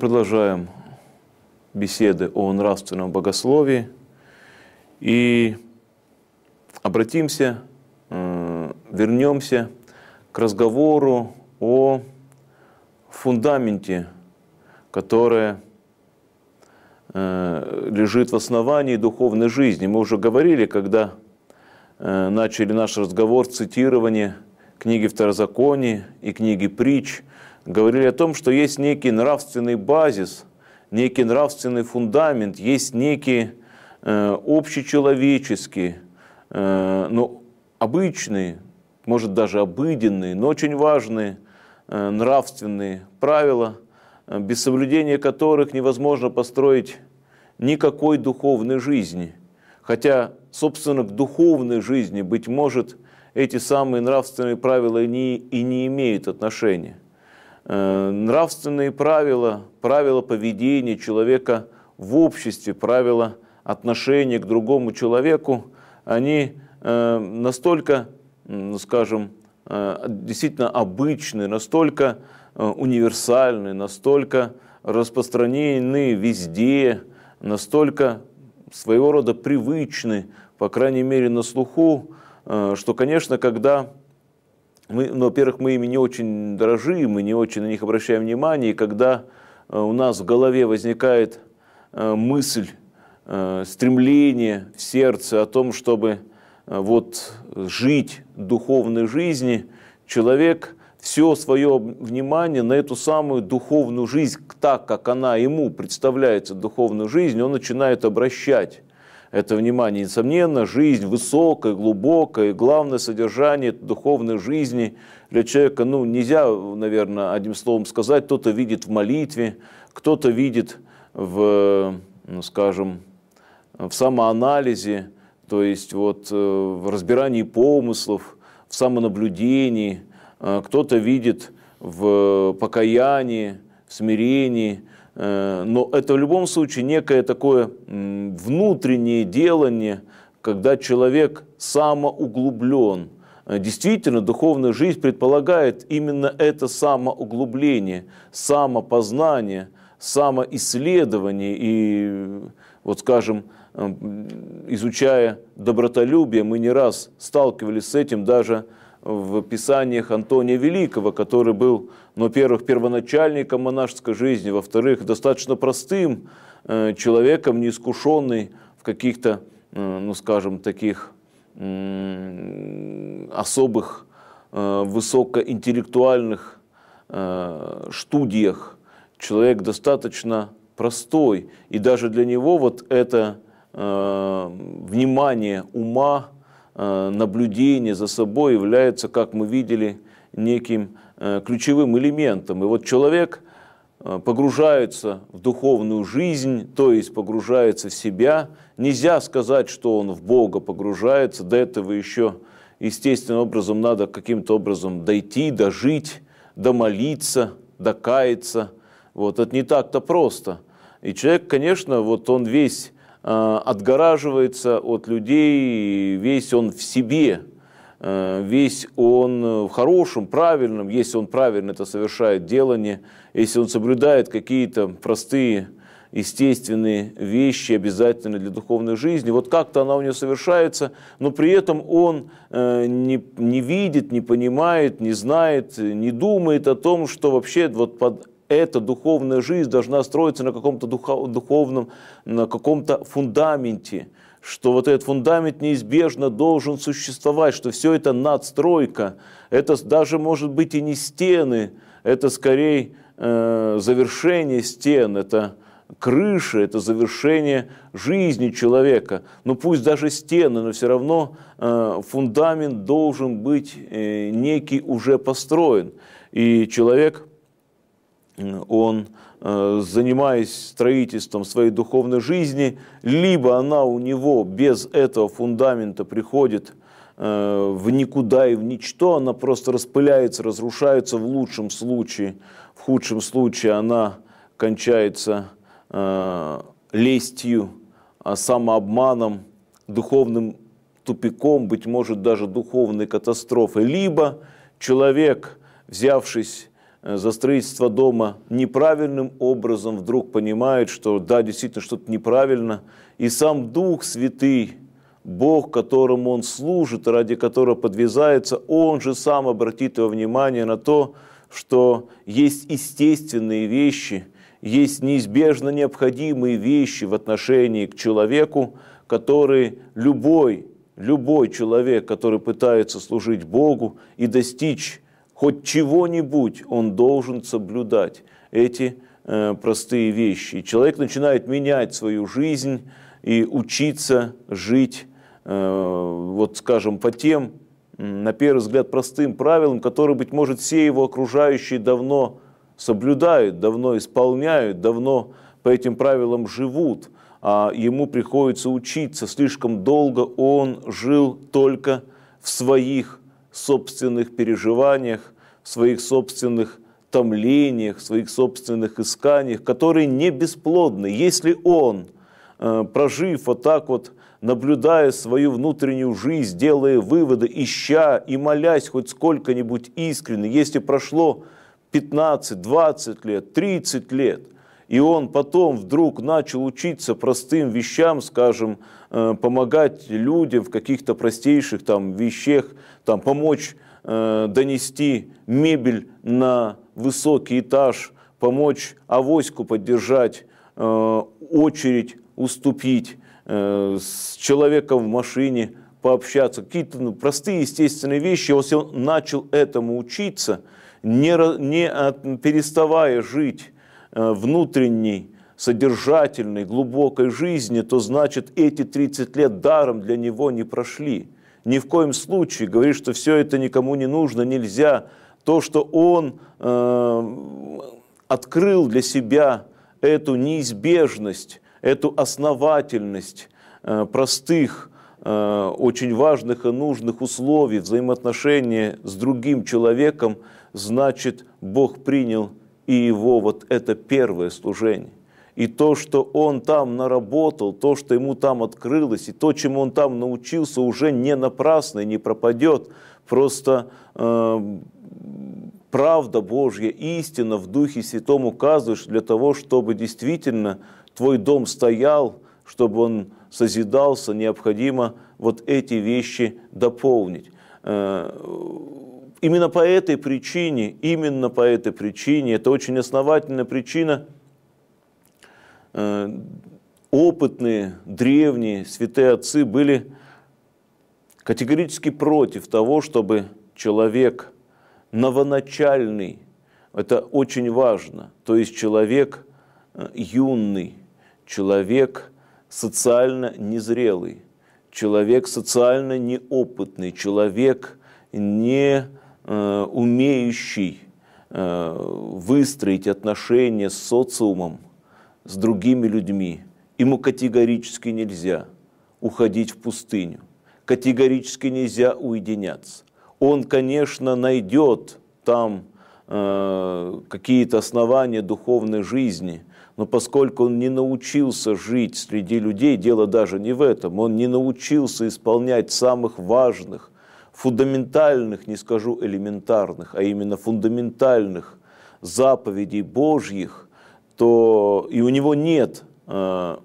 продолжаем беседы о нравственном богословии и обратимся, э, вернемся к разговору о фундаменте, который э, лежит в основании духовной жизни. Мы уже говорили, когда э, начали наш разговор цитирование книги Второзакония и книги Притч – говорили о том, что есть некий нравственный базис, некий нравственный фундамент, есть некий э, общечеловеческий, э, но ну, обычный, может даже обыденный, но очень важные э, нравственные правила, э, без соблюдения которых невозможно построить никакой духовной жизни. Хотя, собственно, к духовной жизни, быть может, эти самые нравственные правила не, и не имеют отношения – Э, нравственные правила, правила поведения человека в обществе, правила отношения к другому человеку, они э, настолько, скажем, э, действительно обычны, настолько универсальны, настолько распространены везде, настолько своего рода привычны, по крайней мере, на слуху, что, конечно, когда мы, ну, во-первых, мы ими не очень дорожим, мы не очень на них обращаем внимание, и когда э, у нас в голове возникает э, мысль, э, стремление в сердце о том, чтобы вот жить духовной жизни, человек все свое внимание на эту самую духовную жизнь, так как она ему представляется духовную жизнь, он начинает обращать это внимание. Несомненно, жизнь высокая, глубокая, главное содержание духовной жизни для человека, ну, нельзя, наверное, одним словом сказать, кто-то видит в молитве, кто-то видит в, ну, скажем, в самоанализе, то есть вот э, в разбирании помыслов, в самонаблюдении, э, кто-то видит в э, покаянии, в смирении, Э, но это в любом случае некое такое внутреннее делание, когда человек самоуглублен. Э, действительно, духовная жизнь предполагает именно это самоуглубление, самопознание, самоисследование. И вот, скажем, э, изучая добротолюбие, мы не раз сталкивались с этим даже в писаниях Антония Великого, который был, ну, во-первых, первоначальником монашеской жизни, во-вторых, достаточно простым э, человеком, неискушенный в каких-то, э, ну, скажем, таких особых э, высокоинтеллектуальных э, студиях. Человек достаточно простой, и даже для него вот это э, внимание ума, Э, наблюдение за собой является, как мы видели, неким э, ключевым элементом. И вот человек э, погружается в духовную жизнь, то есть погружается в себя. Нельзя сказать, что он в Бога погружается, до этого еще естественным образом надо каким-то образом дойти, дожить, домолиться, докаяться. Вот это не так-то просто. И человек, конечно, вот он весь Э, отгораживается от людей, весь он в себе, э, весь он в хорошем, правильном, если он правильно это совершает делание, если он соблюдает какие-то простые естественные вещи, обязательные для духовной жизни. Вот как-то она у него совершается, но при этом он э, не, не видит, не понимает, не знает, не думает о том, что вообще вот под эта духовная жизнь должна строиться на каком-то духовном, на каком-то фундаменте, что вот этот фундамент неизбежно должен существовать, что все это надстройка, это даже может быть и не стены, это скорее э, завершение стен, это крыша – это завершение жизни человека. Ну пусть даже стены, но все равно э, фундамент должен быть э, некий уже построен. И человек он, э, занимаясь строительством своей духовной жизни, либо она у него без этого фундамента приходит э, в никуда и в ничто, она просто распыляется, разрушается в лучшем случае, в худшем случае она кончается э, лестью, а самообманом, духовным тупиком, быть может даже духовной катастрофой. Либо человек, взявшись Э, за строительство дома неправильным образом вдруг понимает, что да, действительно что-то неправильно, и сам Дух Святый, Бог, которому он служит, ради которого подвязается, он же сам обратит его внимание на то, что есть естественные вещи, есть неизбежно необходимые вещи в отношении к человеку, которые любой, любой человек, который пытается служить Богу и достичь хоть чего-нибудь он должен соблюдать эти э, простые вещи. человек начинает менять свою жизнь и учиться жить, э, вот скажем, по тем, на первый взгляд, простым правилам, которые, быть может, все его окружающие давно соблюдают, давно исполняют, давно по этим правилам живут, а ему приходится учиться. Слишком долго он жил только в своих собственных переживаниях, в своих собственных томлениях, в своих собственных исканиях, которые не бесплодны. Если он, э, прожив вот так вот, наблюдая свою внутреннюю жизнь, делая выводы, ища и молясь хоть сколько-нибудь искренне, если прошло 15, 20 лет, 30 лет, и он потом вдруг начал учиться простым вещам, скажем, Э, помогать людям в каких-то простейших там вещах, там помочь э, донести мебель на высокий этаж, помочь авоську поддержать, э, очередь уступить, э, с человеком в машине пообщаться, какие-то ну, простые естественные вещи. Если он начал этому учиться, не, не от, а, переставая жить э, внутренней содержательной, глубокой жизни, то значит эти 30 лет даром для него не прошли. Ни в коем случае говорит, что все это никому не нужно, нельзя. То, что он э, открыл для себя эту неизбежность, эту основательность э, простых, э, очень важных и нужных условий взаимоотношения с другим человеком, значит, Бог принял и его вот это первое служение и то, что он там наработал, то, что ему там открылось, и то, чему он там научился, уже не напрасно и не пропадет. Просто э, правда Божья, истина в Духе Святом указываешь для того, чтобы действительно твой дом стоял, чтобы он созидался, необходимо вот эти вещи дополнить. Э, именно по этой причине, именно по этой причине, это очень основательная причина – Э, опытные, древние, святые отцы были категорически против того, чтобы человек новоначальный, это очень важно, то есть человек э, юный, человек социально незрелый, человек социально неопытный, человек не э, умеющий выстроить отношения с социумом – с другими людьми. Ему категорически нельзя уходить в пустыню, категорически нельзя уединяться. Он, конечно, найдет там э, какие-то основания духовной жизни, но поскольку он не научился жить среди людей, дело даже не в этом, он не научился исполнять самых важных, фундаментальных, не скажу элементарных, а именно фундаментальных заповедей Божьих – то и у него нет, э,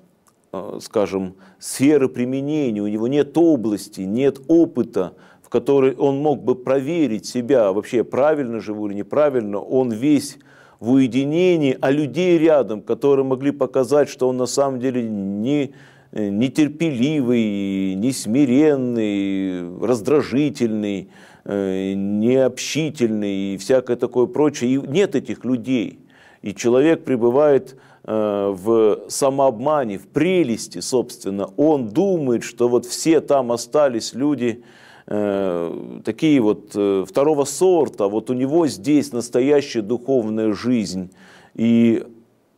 э, скажем, сферы применения, у него нет области, нет опыта, в которой он мог бы проверить себя, вообще правильно живу или неправильно, он весь в уединении, а людей рядом, которые могли показать, что он на самом деле не э, нетерпеливый, несмиренный, раздражительный, необщительный и всякое такое прочее. И нет этих людей. И человек пребывает э, в самообмане, в прелести, собственно. Он думает, что вот все там остались люди э, такие вот э, второго сорта, вот у него здесь настоящая духовная жизнь. И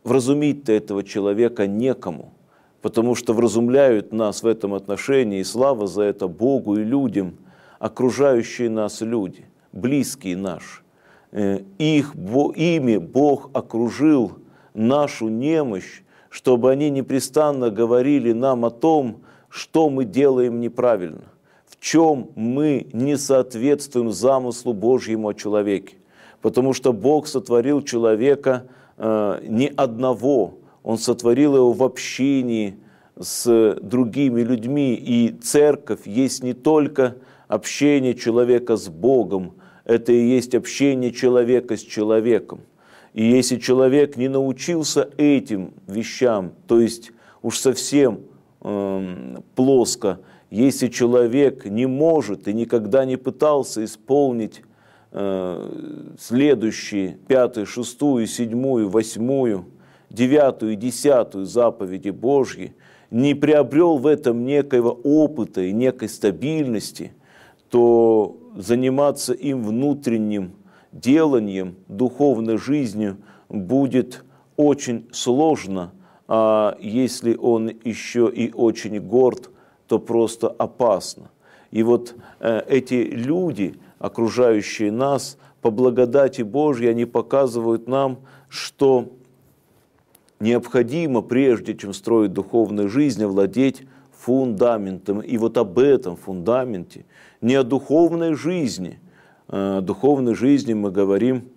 вразумить-то этого человека некому, потому что вразумляют нас в этом отношении, и слава за это Богу и людям, окружающие нас люди, близкие наши. Э, их, ими Бог окружил нашу немощь, чтобы они непрестанно говорили нам о том, что мы делаем неправильно, в чем мы не соответствуем замыслу Божьему о человеке. Потому что Бог сотворил человека э, не одного, Он сотворил его в общении с другими людьми. И церковь есть не только общение человека с Богом – это и есть общение человека с человеком. И если человек не научился этим вещам, то есть уж совсем э, плоско, если человек не может и никогда не пытался исполнить э, следующие пятую, шестую, седьмую, восьмую, девятую и десятую заповеди Божьи, не приобрел в этом некоего опыта и некой стабильности, то заниматься им внутренним деланием, духовной жизнью будет очень сложно, а если он еще и очень горд, то просто опасно. И вот э, эти люди, окружающие нас, по благодати Божьей, они показывают нам, что необходимо, прежде чем строить духовную жизнь, овладеть фундаментом. И вот об этом фундаменте – не о духовной жизни. Э, о духовной жизни мы говорим,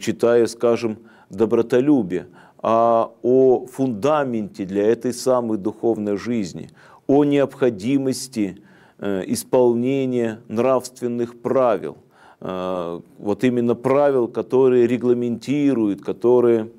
читая, скажем, добротолюбие, а о фундаменте для этой самой духовной жизни, о необходимости э, исполнения нравственных правил, э, вот именно правил, которые регламентируют, которые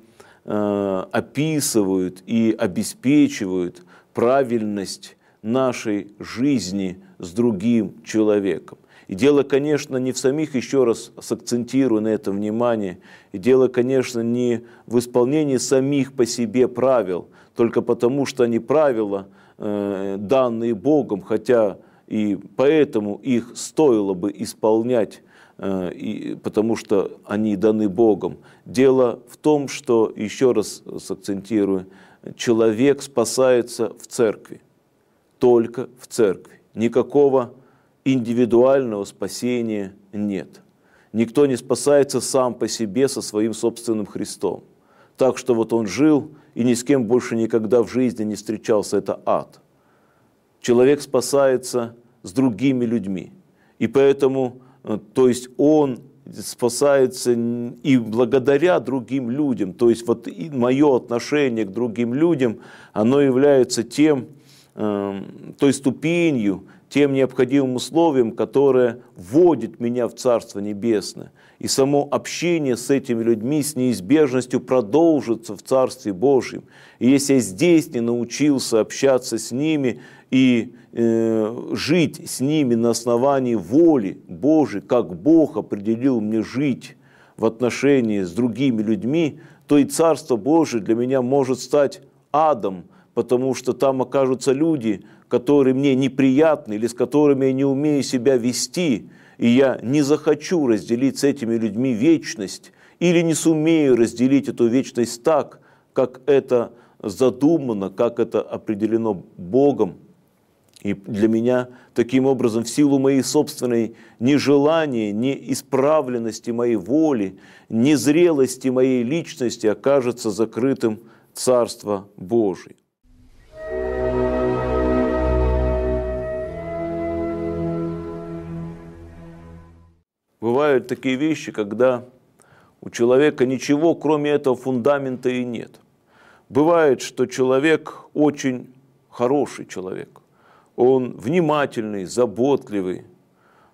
описывают и обеспечивают правильность нашей жизни с другим человеком. И дело, конечно, не в самих, еще раз сакцентирую на этом внимание, и дело, конечно, не в исполнении самих по себе правил, только потому что они правила, э, данные Богом, хотя и поэтому их стоило бы исполнять, э, и, потому что они даны Богом. Дело в том, что, еще раз сакцентирую, человек спасается в церкви, только в церкви никакого индивидуального спасения нет. Никто не спасается сам по себе со своим собственным Христом. Так что вот он жил и ни с кем больше никогда в жизни не встречался, это ад. Человек спасается с другими людьми. И поэтому, э, то есть он спасается и благодаря другим людям. То есть вот мое отношение к другим людям, оно является тем, Эм, той ступенью, тем необходимым условием, которое вводит меня в Царство Небесное. И само общение с этими людьми с неизбежностью продолжится в Царстве Божьем. И если я здесь не научился общаться с ними и э, жить с ними на основании воли Божьей, как Бог определил мне жить в отношении с другими людьми, то и Царство Божие для меня может стать адом – потому что там окажутся люди, которые мне неприятны или с которыми я не умею себя вести, и я не захочу разделить с этими людьми вечность или не сумею разделить эту вечность так, как это задумано, как это определено Богом. И для меня таким образом, в силу моей собственной нежелания, неисправленности моей воли, незрелости моей личности окажется закрытым Царство Божие. Бывают такие вещи, когда у человека ничего, кроме этого фундамента и нет. Бывает, что человек очень хороший человек. Он внимательный, заботливый,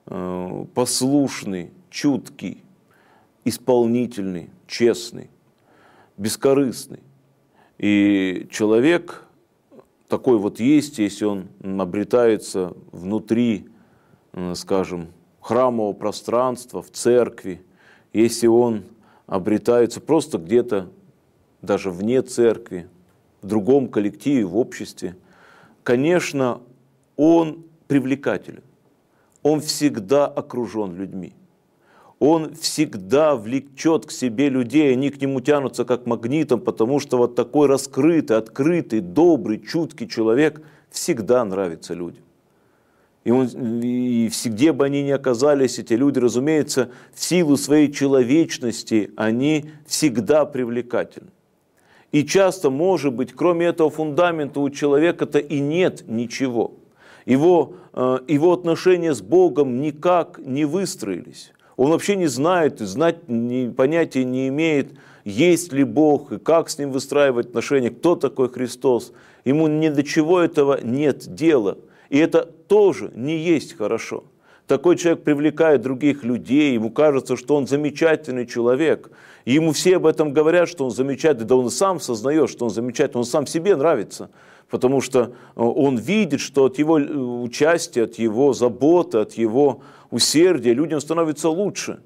э, послушный, чуткий, исполнительный, честный, бескорыстный. И человек такой вот есть, если он обретается внутри, э, скажем, храмового пространства, в церкви, если он обретается просто где-то даже вне церкви, в другом коллективе, в обществе, конечно, он привлекателен. Он всегда окружен людьми. Он всегда влечет к себе людей, они к нему тянутся как магнитом, потому что вот такой раскрытый, открытый, добрый, чуткий человек всегда нравится людям. И, он, и где бы они ни оказались, эти люди, разумеется, в силу своей человечности, они всегда привлекательны. И часто, может быть, кроме этого фундамента у человека-то и нет ничего. Его, э, его отношения с Богом никак не выстроились. Он вообще не знает, знать, не, понятия не имеет, есть ли Бог и как с ним выстраивать отношения, кто такой Христос. Ему ни до чего этого нет дела – и это тоже не есть хорошо. Такой человек привлекает других людей, ему кажется, что он замечательный человек. ему все об этом говорят, что он замечательный, да он сам сознает, что он замечательный, он сам себе нравится, потому что э, он видит, что от его э, участия, от его заботы, от его усердия людям становится лучше.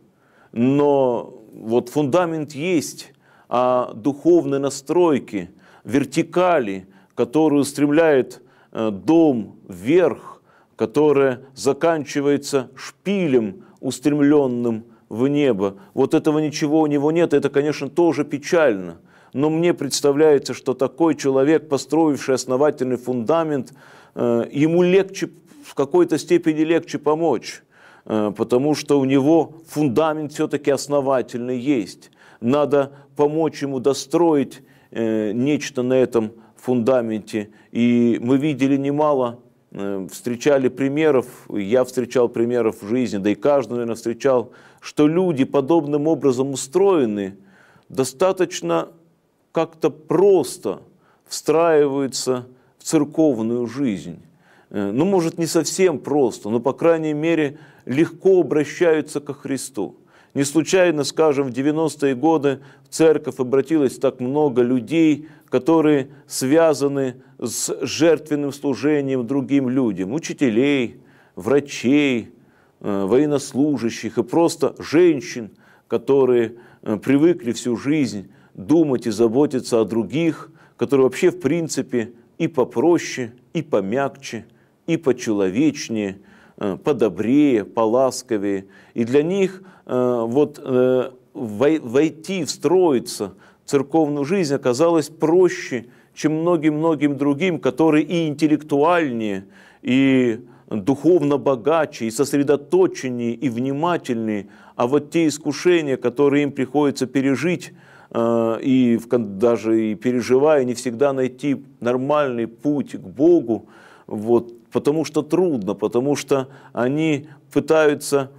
Но вот фундамент есть, а духовные настройки, вертикали, которую стремляет Э, дом вверх, которое заканчивается шпилем, устремленным в небо. Вот этого ничего у него нет, это, конечно, тоже печально. Но мне представляется, что такой человек, построивший основательный фундамент, э, ему легче, в какой-то степени легче помочь, э, потому что у него фундамент все-таки основательный есть. Надо помочь ему достроить нечто на этом фундаменте и мы видели немало, э, встречали примеров, я встречал примеров в жизни, да и каждый, наверное, встречал, что люди подобным образом устроены, достаточно как-то просто встраиваются в церковную жизнь. Э, ну, может, не совсем просто, но, по крайней мере, легко обращаются ко Христу. Не случайно, скажем, в 90-е годы в церковь обратилось так много людей которые связаны с жертвенным служением другим людям, учителей, врачей, э, военнослужащих и просто женщин, которые э, привыкли всю жизнь думать и заботиться о других, которые вообще в принципе и попроще, и помягче, и почеловечнее, э, подобрее, поласковее. И для них вот войти, встроиться – церковную жизнь оказалось проще, чем многим-многим другим, которые и интеллектуальнее, и духовно богаче, и сосредоточеннее, и внимательнее. А вот те искушения, которые им приходится пережить, э, и даже и переживая, не всегда найти нормальный путь к Богу, вот, потому что трудно, потому что они пытаются,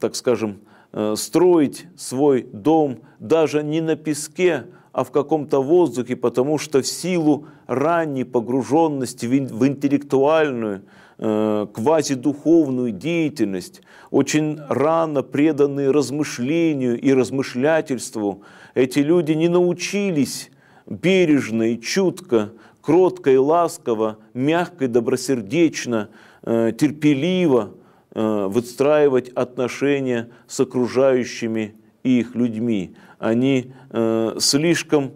так скажем, Э, строить свой дом даже не на песке, а в каком-то воздухе, потому что в силу ранней погруженности в интеллектуальную, э, квазидуховную деятельность, очень рано преданные размышлению и размышлятельству, эти люди не научились бережно и чутко, кротко и ласково, мягко и добросердечно, э, терпеливо Э, выстраивать отношения с окружающими их людьми. Они э, слишком э,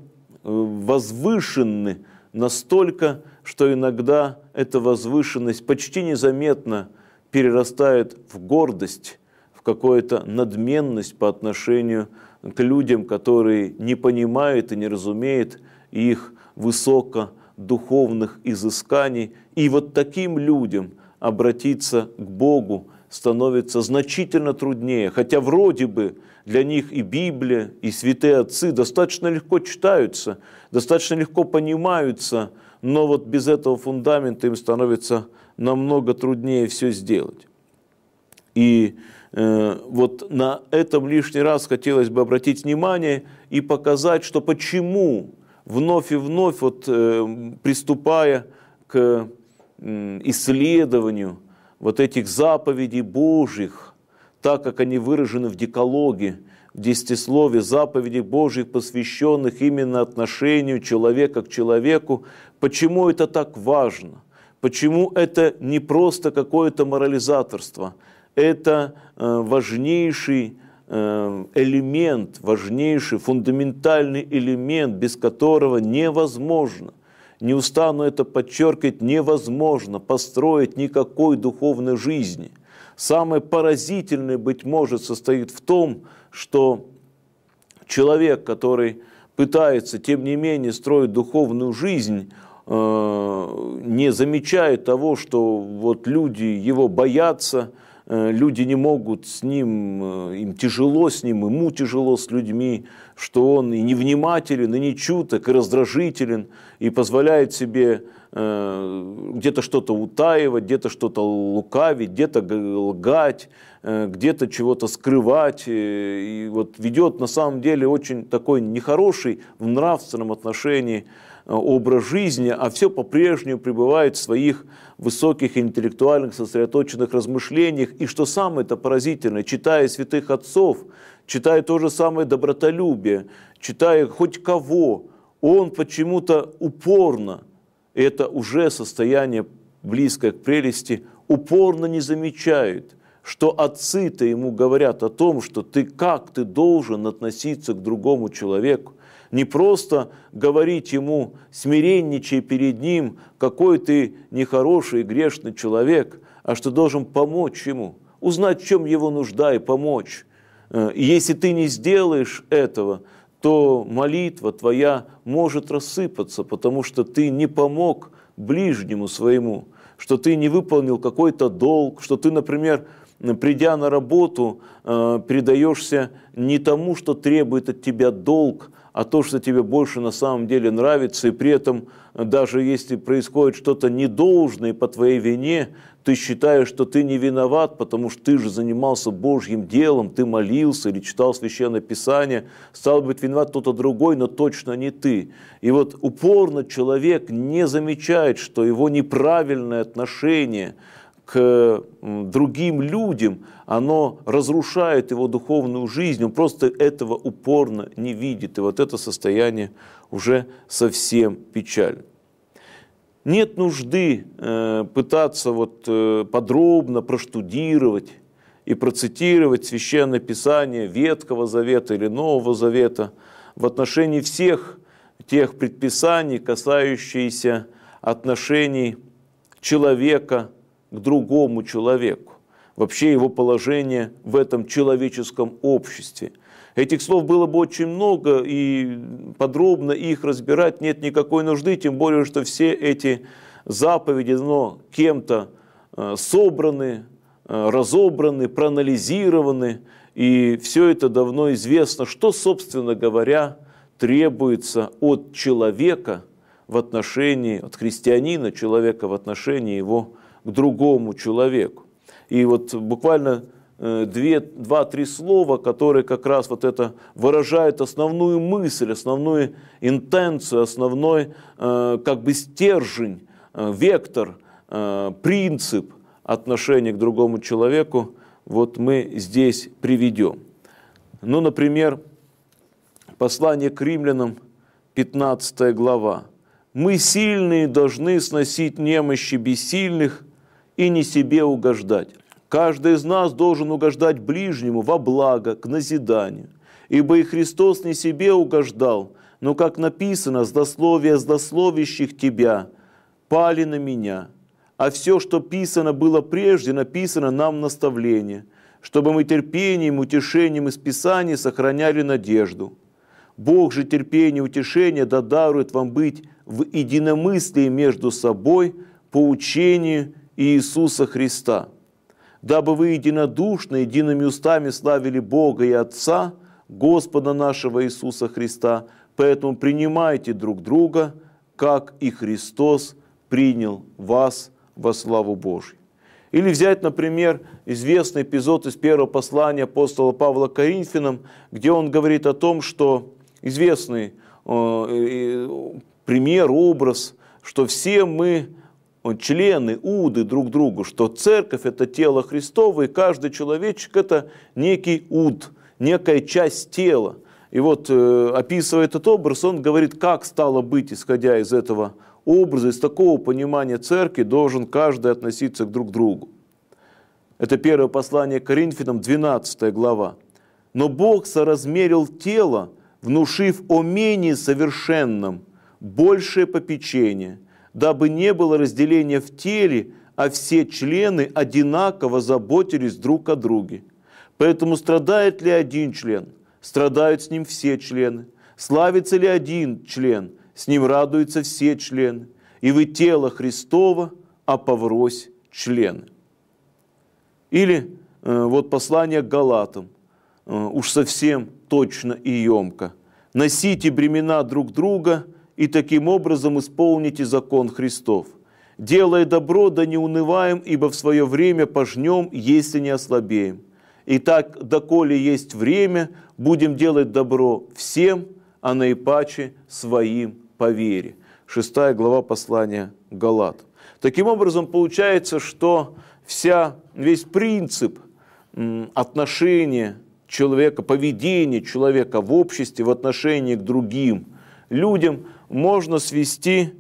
возвышены настолько, что иногда эта возвышенность почти незаметно перерастает в гордость, в какую-то надменность по отношению к людям, которые не понимают и не разумеют их высокодуховных изысканий. И вот таким людям обратиться к Богу становится значительно труднее, хотя вроде бы для них и Библия, и святые отцы достаточно легко читаются, достаточно легко понимаются, но вот без этого фундамента им становится намного труднее все сделать. И э, вот на этом лишний раз хотелось бы обратить внимание и показать, что почему вновь и вновь, вот, э, приступая к исследованию вот этих заповедей Божьих, так как они выражены в декалоге, в десятислове заповедей Божьих, посвященных именно отношению человека к человеку. Почему это так важно? Почему это не просто какое-то морализаторство? Это э, важнейший э, элемент, важнейший фундаментальный элемент, без которого невозможно не устану это подчеркивать, невозможно построить никакой духовной жизни. Самое поразительное, быть может, состоит в том, что человек, который пытается, тем не менее, строить духовную жизнь, э, не замечает того, что вот люди его боятся, э, люди не могут с ним, э, им тяжело с ним, ему тяжело с людьми, что он и невнимателен, и не чуток, и раздражителен, и позволяет себе э, где-то что-то утаивать, где-то что-то лукавить, где-то лгать, э, где-то чего-то скрывать. Э, и вот ведет на самом деле очень такой нехороший в нравственном отношении образ жизни, а все по-прежнему пребывает в своих высоких интеллектуальных сосредоточенных размышлениях. И что самое-то поразительное, читая святых отцов, читая то же самое добротолюбие, читая хоть кого, он почему-то упорно, это уже состояние близкое к прелести, упорно не замечает, что отцы-то ему говорят о том, что ты как ты должен относиться к другому человеку, не просто говорить ему, смиренничай перед ним, какой ты нехороший и грешный человек, а что должен помочь ему, узнать, в чем его нужда и помочь. Э, и если ты не сделаешь этого, то молитва твоя может рассыпаться, потому что ты не помог ближнему своему, что ты не выполнил какой-то долг, что ты, например, придя на работу, э, предаешься не тому, что требует от тебя долг, а то, что тебе больше на самом деле нравится, и при этом э, даже если происходит что-то недолжное по твоей вине, ты считаешь, что ты не виноват, потому что ты же занимался Божьим делом, ты молился или читал Священное Писание, стал быть виноват кто-то другой, но точно не ты. И вот упорно человек не замечает, что его неправильное отношение – к другим людям, оно разрушает его духовную жизнь, он просто этого упорно не видит. И вот это состояние уже совсем печально. Нет нужды э, пытаться вот, э, подробно проштудировать и процитировать Священное Писание Ветхого Завета или Нового Завета в отношении всех тех предписаний, касающихся отношений человека – к другому человеку, вообще его положение в этом человеческом обществе. Этих слов было бы очень много, и подробно их разбирать нет никакой нужды, тем более, что все эти заповеди но кем-то э, собраны, э, разобраны, проанализированы, и все это давно известно, что, собственно говоря, требуется от человека в отношении, от христианина, человека в отношении его к другому человеку. И вот буквально э, два-три слова, которые как раз вот это выражают основную мысль, основную интенцию, основной э, как бы стержень, э, вектор, принцип отношения к другому человеку, вот мы здесь приведем. Ну, например, послание к римлянам, 15 глава. «Мы сильные должны сносить немощи бессильных – и не себе угождать. Каждый из нас должен угождать ближнему во благо, к назиданию. Ибо и Христос не себе угождал, но, как написано, злословие злословящих тебя пали на меня. А все, что писано было прежде, написано нам наставление, чтобы мы терпением, утешением из Писания сохраняли надежду. Бог же терпение и утешение додарует вам быть в единомыслии между собой по учению Иисуса Христа, дабы вы единодушно, едиными устами славили Бога и Отца, Господа нашего Иисуса Христа. Поэтому принимайте друг друга, как и Христос принял вас во славу Божью. Или взять, например, известный эпизод из первого послания апостола Павла Коринфянам, где он говорит о том, что известный э, э, пример, образ, что все мы он члены Уды друг другу, что церковь – это тело Христово, и каждый человечек – это некий Уд, некая часть тела. И вот, э, описывая этот образ, он говорит, как стало быть, исходя из этого образа, из такого понимания церкви должен каждый относиться друг к другу. Это первое послание к Коринфянам, 12 глава. «Но Бог соразмерил тело, внушив о менее совершенном большее попечение – дабы не было разделения в теле, а все члены одинаково заботились друг о друге. Поэтому страдает ли один член, страдают с ним все члены. Славится ли один член, с ним радуются все члены. И вы тело Христова, а поврось члены. Или э, вот послание к Галатам, э, уж совсем точно и емко. «Носите бремена друг друга – и таким образом исполните закон Христов. Делая добро, да не унываем, ибо в свое время пожнем, если не ослабеем. Итак, доколе есть время, будем делать добро всем, а наипаче своим по вере. Шестая глава послания Галат. Таким образом, получается, что вся, весь принцип отношения человека, поведения человека в обществе в отношении к другим людям – можно свести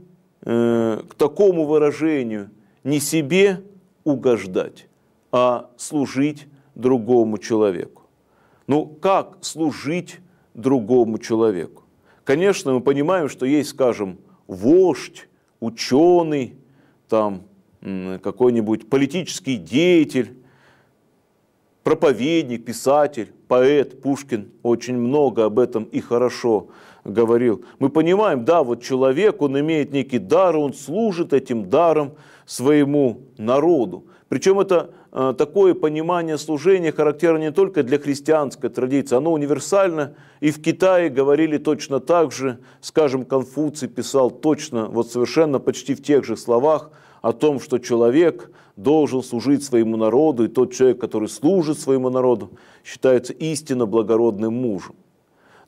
э, к такому выражению не себе угождать, а служить другому человеку. Ну как служить другому человеку? Конечно, мы понимаем, что есть, скажем, вождь, ученый, там какой-нибудь политический деятель, проповедник, писатель, поэт Пушкин очень много об этом и хорошо говорил. Мы понимаем, да, вот человек, он имеет некий дар, он служит этим даром своему народу. Причем это э, такое понимание служения характерно не только для христианской традиции, оно универсально. И в Китае говорили точно так же, скажем, Конфуций писал точно, вот совершенно почти в тех же словах о том, что человек должен служить своему народу, и тот человек, который служит своему народу, считается истинно благородным мужем.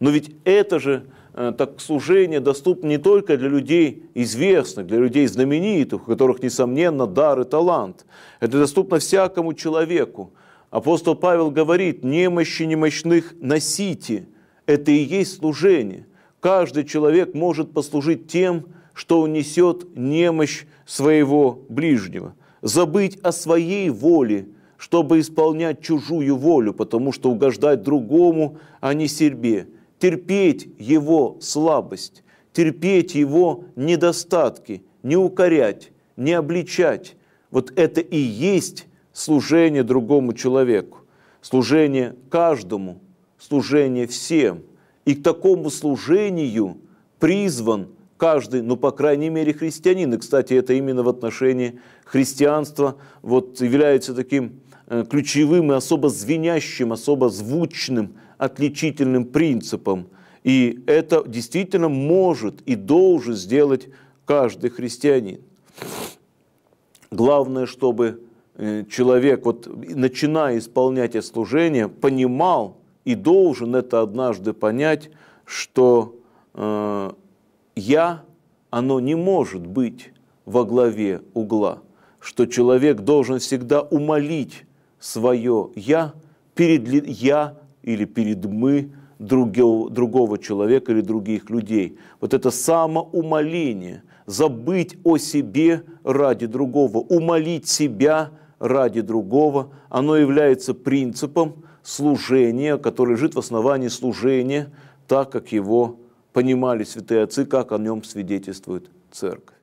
Но ведь это же Э, так служение доступно не только для людей известных, для людей знаменитых, у которых, несомненно, дар и талант. Это доступно всякому человеку. Апостол Павел говорит, немощи немощных носите. Это и есть служение. Каждый человек может послужить тем, что он несет немощь своего ближнего. Забыть о своей воле, чтобы исполнять чужую волю, потому что угождать другому, а не себе – терпеть его слабость, терпеть его недостатки, не укорять, не обличать. Вот это и есть служение другому человеку, служение каждому, служение всем. И к такому служению призван каждый, ну, по крайней мере, христианин. И, кстати, это именно в отношении христианства вот является таким Э, ключевым и особо звенящим, особо звучным отличительным принципом. И это действительно может и должен сделать каждый христианин. Главное, чтобы э, человек, вот, начиная исполнять это служение, понимал и должен это однажды понять, что э, «я» оно не может быть во главе угла, что человек должен всегда умолить свое «я» перед «я» или перед «мы» другого, другого человека или других людей. Вот это самоумоление, забыть о себе ради другого, умолить себя ради другого, оно является принципом служения, который лежит в основании служения, так как его понимали святые отцы, как о нем свидетельствует церковь.